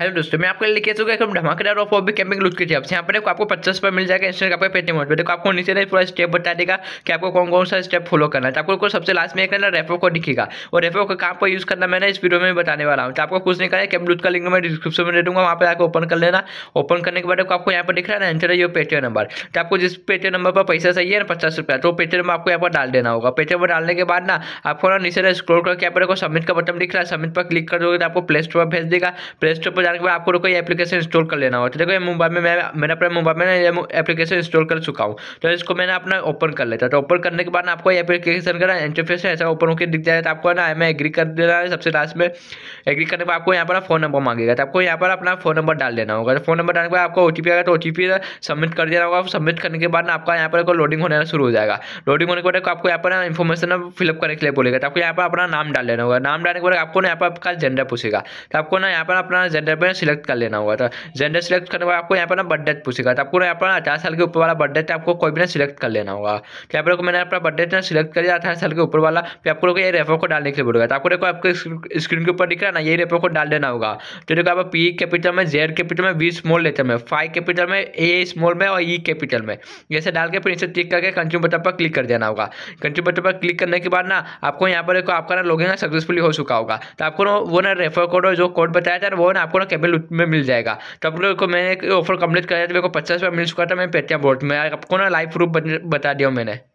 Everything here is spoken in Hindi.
हेलो दोस्तों मैं आपके लिए लेके चुका एकदम धमाकेदार ऑफ ऑफ कैंपिंग लूट के टिप्स यहाँ पर आपको पचास पर मिल जाएगा इंस्टेंट आपका पेटी मोड पर देखो आपको नीचे ना पूरा स्टेप बता देगा कि आपको कौन कौन सा स्टेप फॉलो करना है तो आपको सबसे लास्ट में करना रेफो को दिखेगा और रेफो का कहाँ पर यूज़ करना मैंने इस वीडियो में बताने वाला हूँ तो आपको कुछ नहीं करना है का लिंक मैं डिस्क्रिप्शन में दे दूँगा वहाँ पर आपको ओपन कर लेना ओपन करने के बाद आपको यहाँ पर दिख रहा है ना एंटर है योर पेटीएम नंबर तो आपको जिस पेटीएम नंबर पर पैसा चाहिए ना पचास रुपया तो पेटीएम नंबर आपको यहाँ पर डाल देना होगा पेटीएम पर डालने के बाद ना आपको ना नीचे ना स्क्रोल करके यहाँ पर सबमिट का बटन दिख रहा है सबमिट पर क्लिक कर दोगे तो आपको प्ले स्टोर पर भेज देगा प्ले स्टोर पर जाने के बाद आपको कोई एप्लीकेशन इंस्टॉल कर लेना होगा तो देखो ये मोबाइल में मैं मैंने अपने मोबाइल में ना एप्लीकेशन इंस्टॉल कर चुका हूँ तो इसको मैंने अपना ओपन कर लेता तो ओपन करने के बाद आपको एप्लीकेशन का इंटरफेस ऐसा ओपन होकर दिख जाए तो आपको ना मैं एग्री कर देना है सबसे लास्ट में एग्री करने के बाद आपको यहाँ पर फोन नंबर मांगेगा तो आपको यहाँ पर अपना फोन नंबर डाल देना होगा तो फोन नंबर डालने के बाद आपको ओ आएगा तो ओ सबमिट कर देना होगा सबमिट करने के बाद आपका यहाँ पर लोडिंग होने शुरू हो जाएगा लोडिंग होने के बाद आपको यहाँ पर इन्फॉर्मेशन फिलअप करने के लिए बोलेगा तो आपको यहाँ पर अपना नाम डाल लेना होगा नाम डालने के बाद आपको ना यहाँ पर आपका जेंडर पूछेगा तो आपको ना यहाँ पर अपना जेंडर जेंडर पर सिलेक्ट कर लेना होगा था जेंडर सिलेक्ट करने के बाद आपको यहाँ पर ना बर्थडे पूछेगा तो आपको यहाँ पर अठारह साल के ऊपर वाला बर्थडे आपको कोई भी ना सिलेक्ट कर लेना होगा तो यहाँ पर मैंने अपना बर्थडे ना सिलेक्ट कर लिया अठारह साल के ऊपर वाला फिर आपको ये रेफर को डालने के लिए बोलेगा तो आपको देखो आपके स्क्रीन के ऊपर दिख रहा है ना ये रेफर को डाल देना होगा तो देखो आप पी कैपिटल में जेड कैपिटल में वी स्मॉल लेटर में फाइव कैपिटल में ए स्मॉल में और ई e कैपिटल में जैसे डाल के फिर इसे टिक करके कंज्यूम बटन पर क्लिक कर देना होगा कंज्यूम बटन पर क्लिक करने के बाद ना आपको यहाँ पर देखो आपका ना लॉगिन सक्सेसफुली हो चुका होगा तो आपको वो ना रेफर कोड जो कोड बताया था वो ना आपको पूरा केबल में मिल जाएगा तो आप लोग को मैंने ऑफर कंप्लीट कराया तो मेरे को पचास रुपया मिल चुका था मैं पेटीएम बोर्ड में आपको ना लाइव प्रूफ बता दिया मैंने